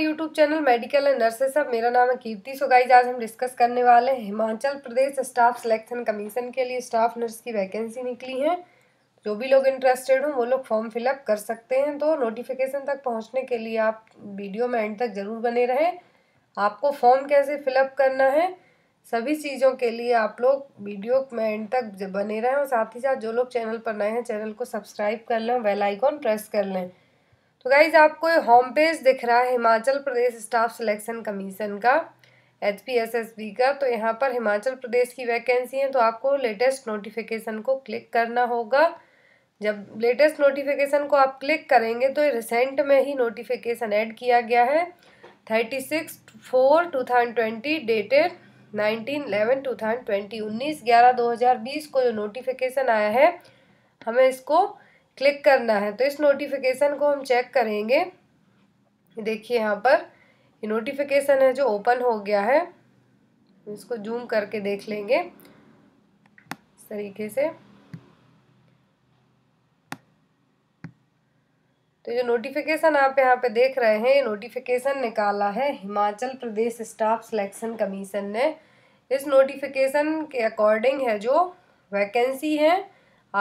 YouTube channel medical and nurses अब मेरा नाम है कीर्ति सो गाइज आज हम डिस्कस करने वाले हैं Himachal Pradesh staff selection commission के लिए स्टाफ नर्स की वैकेंसी निकली है जो भी लोग इंटरेस्टेड हों वो लोग फॉर्म फिलअप कर सकते हैं तो नोटिफिकेशन तक पहुंचने के लिए आप वीडियो में एंड तक ज़रूर बने रहें आपको फॉर्म कैसे फिलअप करना है सभी चीज़ों के लिए आप लोग वीडियो में एंड तक बने रहें और साथ ही साथ जो लोग चैनल पर नए हैं चैनल को सब्सक्राइब कर लें बेलाइकॉन आइकॉन प्रेस कर लें तो गाइज़ आपको होम पेज दिख रहा है Himachal Pradesh staff selection commission का H P S S B का तो यहाँ पर हिमाचल प्रदेश की वैकेंसी है तो आपको लेटेस्ट नोटिफिकेशन को क्लिक करना होगा जब लेटेस्ट नोटिफिकेशन को आप क्लिक करेंगे तो रिसेंट में ही नोटिफिकेशन ऐड किया गया है thirty six four two thousand twenty dated nineteen eleven two thousand twenty उन्नीस ग्यारह दो हज़ार बीस को जो नोटिफिकेशन आया है हमें इसको क्लिक करना है तो इस नोटिफिकेशन को हम चेक करेंगे देखिए यहाँ पर ये नोटिफिकेशन है जो ओपन हो गया है इसको जूम करके देख लेंगे इस तरीके से तो जो नोटिफिकेशन आप यहाँ पे देख रहे हैं ये नोटिफिकेशन निकाला है Himachal Pradesh staff selection commission ने इस नोटिफिकेशन के अकॉर्डिंग है जो वैकेंसी है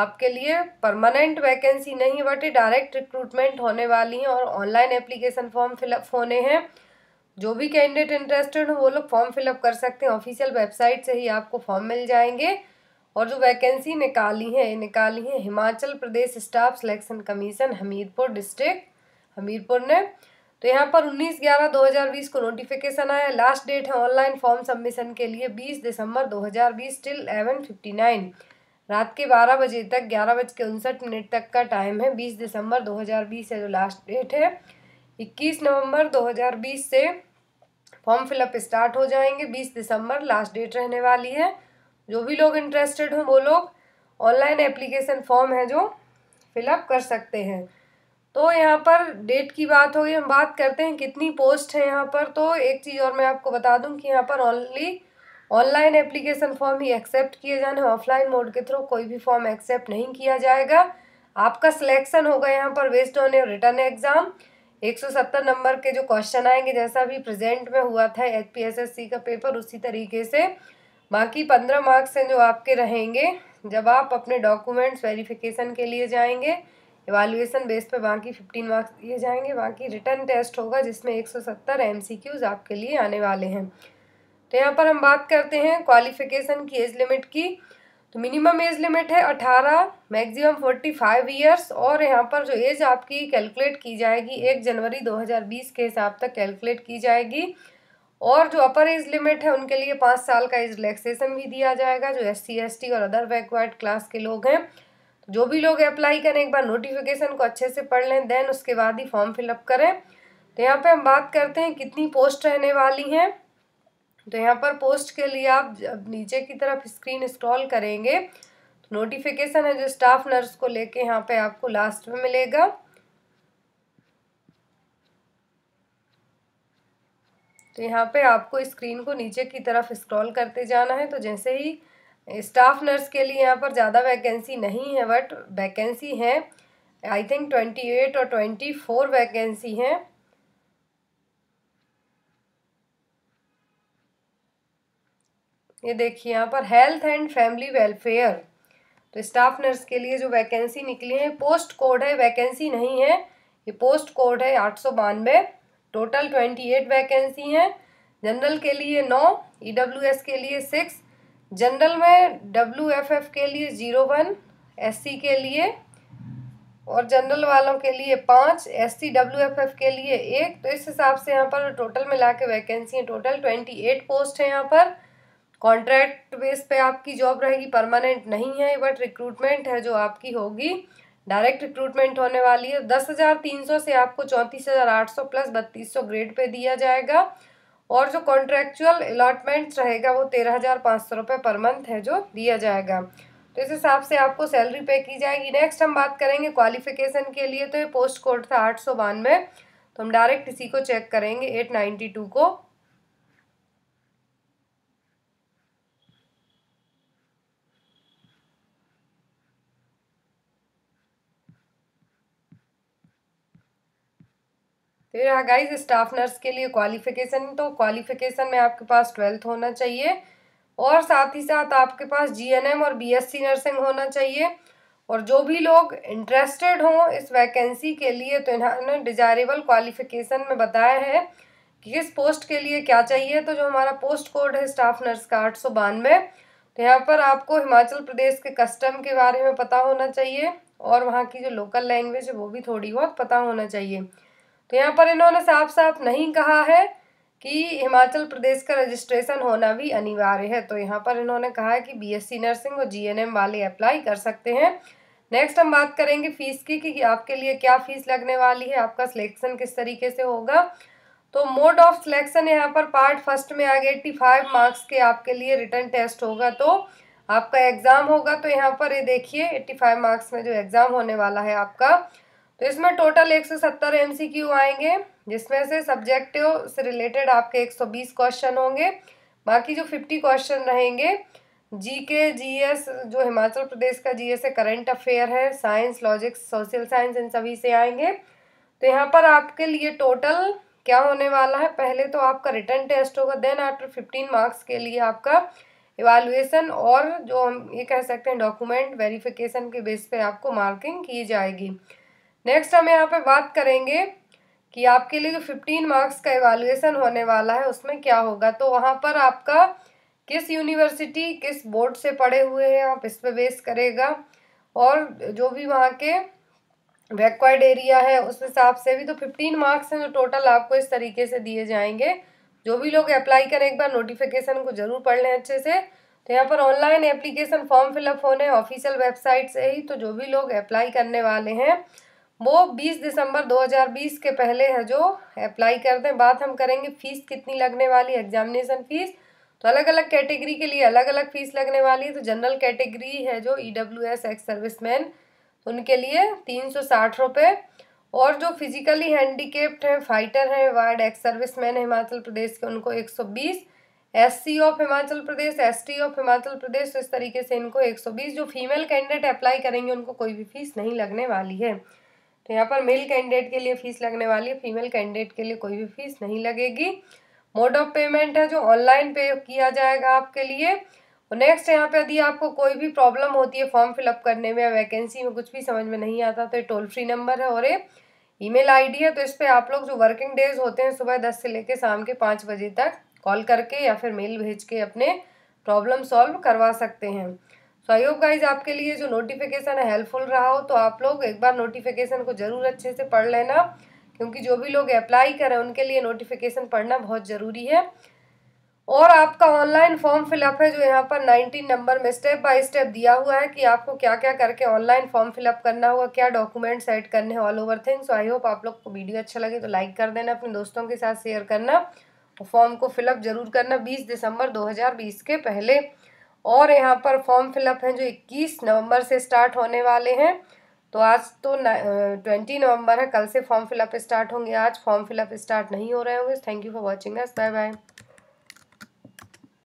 आपके लिए परमानेंट वैकेंसी नहीं बटे डायरेक्ट रिक्रूटमेंट होने वाली हैं और ऑनलाइन एप्लीकेशन फॉर्म फिलअप होने हैं जो भी कैंडिडेट इंटरेस्टेड हो वो लोग फॉर्म फिलअप कर सकते हैं ऑफिशियल वेबसाइट से ही आपको फॉर्म मिल जाएंगे और जो वैकेंसी निकाली है निकाली है Himachal Pradesh staff selection commission Hamirpur district Hamirpur ने तो यहाँ पर 19 ग्यारह 2020 को नोटिफिकेशन आया लास्ट डेट है ऑनलाइन फॉर्म सबमिशन के लिए 20 दिसंबर 2020 टिल नाइन रात के बारह बजे तक ग्यारह बज के उनसठ मिनट तक का टाइम है बीस दिसंबर दो हज़ार बीस है जो लास्ट डेट है इक्कीस नवंबर दो हज़ार बीस से फॉर्म फिलअप स्टार्ट हो जाएंगे बीस दिसंबर लास्ट डेट रहने वाली है जो भी लोग इंटरेस्टेड हों वो लोग ऑनलाइन एप्लीकेशन फॉर्म है जो फिलअप कर सकते हैं तो यहाँ पर डेट की बात हो गई हम बात करते हैं कितनी पोस्ट है यहाँ पर तो एक चीज़ और मैं आपको बता दूँ कि यहाँ पर ऑनली ऑनलाइन एप्लीकेशन फॉर्म ही एक्सेप्ट किए जाने ऑफलाइन मोड के थ्रू कोई भी फॉर्म एक्सेप्ट नहीं किया जाएगा आपका सिलेक्शन होगा यहाँ पर based on your written exam 170 number के जो क्वेश्चन आएंगे जैसा भी प्रेजेंट में हुआ था एचपीएसएससी का पेपर उसी तरीके से बाकी पंद्रह मार्क्स हैं जो आपके रहेंगे जब आप अपने डॉक्यूमेंट्स वेरिफिकेशन के लिए जाएंगे इवालुएसन बेस पर बाकी फिफ्टीन मार्क्स दिए जाएंगे बाकी रिटर्न टेस्ट होगा जिसमें एक सौ सत्तर आपके लिए आने वाले हैं तो यहाँ पर हम बात करते हैं क्वालिफिकेशन की एज लिमिट की तो मिनिमम एज लिमिट है अठारह मैक्सिमम फोर्टी फाइव ईयर्स और यहाँ पर जो एज आपकी कैलकुलेट की जाएगी एक जनवरी दो हज़ार बीस के हिसाब तक कैलकुलेट की जाएगी और जो अपर एज लिमिट है उनके लिए पाँच साल का एज रिलैक्सेशन भी दिया जाएगा जो एस सी और अदर बैकवर्ड क्लास के लोग हैं तो जो भी लोग अप्लाई करें एक बार नोटिफिकेशन को अच्छे से पढ़ लें देन उसके बाद ही फॉर्म फिलअप करें तो यहाँ पे हम बात करते हैं कितनी पोस्ट रहने वाली हैं तो यहाँ पर पोस्ट के लिए आप नीचे की तरफ स्क्रीन स्क्रॉल करेंगे तो नोटिफिकेशन है जो स्टाफ नर्स को लेके यहाँ पे आपको लास्ट में मिलेगा तो यहाँ पे आपको स्क्रीन को नीचे की तरफ स्क्रॉल करते जाना है तो जैसे ही स्टाफ नर्स के लिए यहाँ पर ज़्यादा वैकेंसी नहीं है बट वैकेंसी है आई थिंक ट्वेंटी एट और ट्वेंटी फोर वैकेंसी हैं ये देखिए यहाँ पर हेल्थ एंड फैमिली वेलफेयर तो स्टाफ नर्स के लिए जो वैकेंसी निकली है पोस्ट कोड है वैकेंसी नहीं है ये पोस्ट कोड है आठ सौ बानवे टोटल ट्वेंटी एट वैकेंसी हैं जनरल के लिए नौ ई डब्ल्यू एस के लिए सिक्स जनरल में डब्ल्यू एफ एफ के लिए ज़ीरो वन एस सी के लिए और जनरल वालों के लिए पाँच S C W F F के लिए एक तो इस हिसाब से यहाँ पर टोटल मिला के वैकेंसी हैं टोटल ट्वेंटी एट पोस्ट है यहाँ पर कॉन्ट्रैक्ट बेस पे आपकी जॉब रहेगी परमानेंट नहीं है बट रिक्रूटमेंट है जो आपकी होगी डायरेक्ट रिक्रूटमेंट होने वाली है दस हज़ार तीन सौ से आपको चौंतीस हज़ार आठ सौ प्लस बत्तीस सौ ग्रेड पे दिया जाएगा और जो कॉन्ट्रेक्चुअल अलॉटमेंट रहेगा वो तेरह हज़ार पाँच सौ रुपये पर मंथ है जो दिया जाएगा तो इस हिसाब से आपको सैलरी पे की जाएगी नेक्स्ट हम बात करेंगे क्वालिफिकेशन के लिए तो ये पोस्ट कोड था आठ सौ बानवे तो हम डायरेक्ट इसी को चेक करेंगे एट नाइन्टी टू को फिर आ गाइज स्टाफ नर्स के लिए क्वालिफिकेशन तो क्वालिफिकेशन में आपके पास ट्वेल्थ होना चाहिए और साथ ही साथ आपके पास जीएनएम और बीएससी नर्सिंग होना चाहिए और जो भी लोग इंटरेस्टेड हों इस वैकेंसी के लिए तो इन्होंने डिजायरेबल क्वालिफिकेशन में बताया है कि किस पोस्ट के लिए क्या चाहिए तो जो हमारा पोस्ट कोड है स्टाफ नर्स का आठ सौ बानवे तो यहाँ पर आपको हिमाचल प्रदेश के कस्टम के बारे में पता होना चाहिए और वहाँ की जो लोकल लैंग्वेज है वो भी थोड़ी बहुत पता होना चाहिए तो यहाँ पर इन्होंने साफ साफ नहीं कहा है कि हिमाचल प्रदेश का रजिस्ट्रेशन होना भी अनिवार्य है तो यहाँ पर इन्होंने कहा है कि बीएससी नर्सिंग और जीएनएम वाले अप्लाई कर सकते हैं नेक्स्ट हम बात करेंगे फ़ीस की कि आपके लिए क्या फ़ीस लगने वाली है आपका सिलेक्शन किस तरीके से होगा तो मोड ऑफ सिलेक्शन यहाँ पर पार्ट फर्स्ट में आगे एट्टी फाइव मार्क्स के आपके लिए रिटर्न टेस्ट होगा तो आपका एग्ज़ाम होगा तो यहाँ पर ये देखिए एट्टी फाइव मार्क्स में जो एग्ज़ाम होने वाला है आपका तो इसमें टोटल 170 एमसीक्यू आएंगे जिसमें से सब्जेक्टिव से रिलेटेड आपके 120 क्वेश्चन होंगे बाकी जो 50 क्वेश्चन रहेंगे जी के जी एस जो हिमाचल प्रदेश का जी एस है करेंट अफेयर है साइंस लॉजिक्स सोशल साइंस इन सभी से आएंगे तो यहाँ पर आपके लिए टोटल क्या होने वाला है पहले तो आपका रिटर्न टेस्ट होगा देन आफ्टर फिफ्टीन मार्क्स के लिए आपका इवालुएसन और जो हम ये कह सकते हैं डॉक्यूमेंट वेरिफिकेशन के बेस पर आपको मार्किंग की जाएगी नेक्स्ट हम यहाँ पे बात करेंगे कि आपके लिए जो फिफ्टीन मार्क्स का एवालुएसन होने वाला है उसमें क्या होगा तो वहाँ पर आपका किस यूनिवर्सिटी किस बोर्ड से पढ़े हुए हैं आप इस पर बेस करेगा और जो भी वहाँ के बैकवर्ड एरिया है उस हिसाब से भी तो फिफ्टीन मार्क्स हैं जो तो टोटल आपको इस तरीके से दिए जाएंगे जो भी लोग अप्लाई करें एक बार नोटिफिकेशन को ज़रूर पढ़ लें अच्छे से तो यहाँ पर ऑनलाइन एप्लीकेशन फॉर्म फिलअप होने ऑफिशियल वेबसाइट से ही तो जो भी लोग अप्लाई करने वाले हैं वो 20 दिसंबर 2020 के पहले है जो अप्लाई कर दें बात हम करेंगे फ़ीस कितनी लगने वाली है एग्जामिनेशन फ़ीस तो अलग अलग कैटेगरी के लिए अलग अलग फ़ीस लगने वाली है तो जनरल कैटेगरी है जो E W S ex man उनके लिए तीन सौ साठ रुपये और जो फिजिकली हैंडीकेप्ड हैं फाइटर हैं वार्ड एक्स मैन है हिमाचल प्रदेश के उनको एक सौ बीस S C of Himachal Pradesh S T of Himachal Pradesh तो इस तरीके से इनको एक सौ बीस जो फीमेल कैंडिडेट अप्लाई करेंगे उनको कोई भी फीस नहीं लगने वाली है तो यहाँ पर मेल कैंडिडेट के लिए फ़ीस लगने वाली है फीमेल कैंडिडेट के लिए कोई भी फीस नहीं लगेगी मोड ऑफ पेमेंट है जो ऑनलाइन पे किया जाएगा आपके लिए नेक्स्ट यहाँ पे यदि आपको कोई भी प्रॉब्लम होती है फॉर्म फिलअप करने में या वैकेंसी में कुछ भी समझ में नहीं आता तो ये टोल फ्री नंबर है और ये ईमेल आईडी है तो इस पर आप लोग जो वर्किंग डेज होते हैं सुबह दस से लेकर शाम के पाँच बजे तक कॉल करके या फिर मेल भेज के अपने प्रॉब्लम सॉल्व करवा सकते हैं सो आई होप गाइज आपके लिए जो नोटिफिकेशन है हेल्पफुल रहा हो तो आप लोग एक बार नोटिफिकेशन को ज़रूर अच्छे से पढ़ लेना क्योंकि जो भी लोग अप्लाई करें उनके लिए नोटिफिकेशन पढ़ना बहुत ज़रूरी है और आपका ऑनलाइन फॉर्म फिलअप है जो यहाँ पर नाइनटीन नंबर में स्टेप बाय स्टेप दिया हुआ है कि आपको क्या क्या करके ऑनलाइन फॉर्म फिलअप करना होगा क्या डॉक्यूमेंट एड करने हैं all over things I hope आप लोग को वीडियो अच्छा लगे तो लाइक कर देना अपने दोस्तों के साथ शेयर करना और फॉर्म को फिलअप जरूर करना बीस दिसंबर दो के पहले और यहाँ पर फॉर्म फिलअप हैं जो 21 नवंबर से स्टार्ट होने वाले हैं तो आज तो ट्वेंटी नवंबर है कल से फॉर्म फिलअप स्टार्ट होंगे आज फॉर्म फिलअप स्टार्ट नहीं हो रहे होंगे thank you for watching us bye bye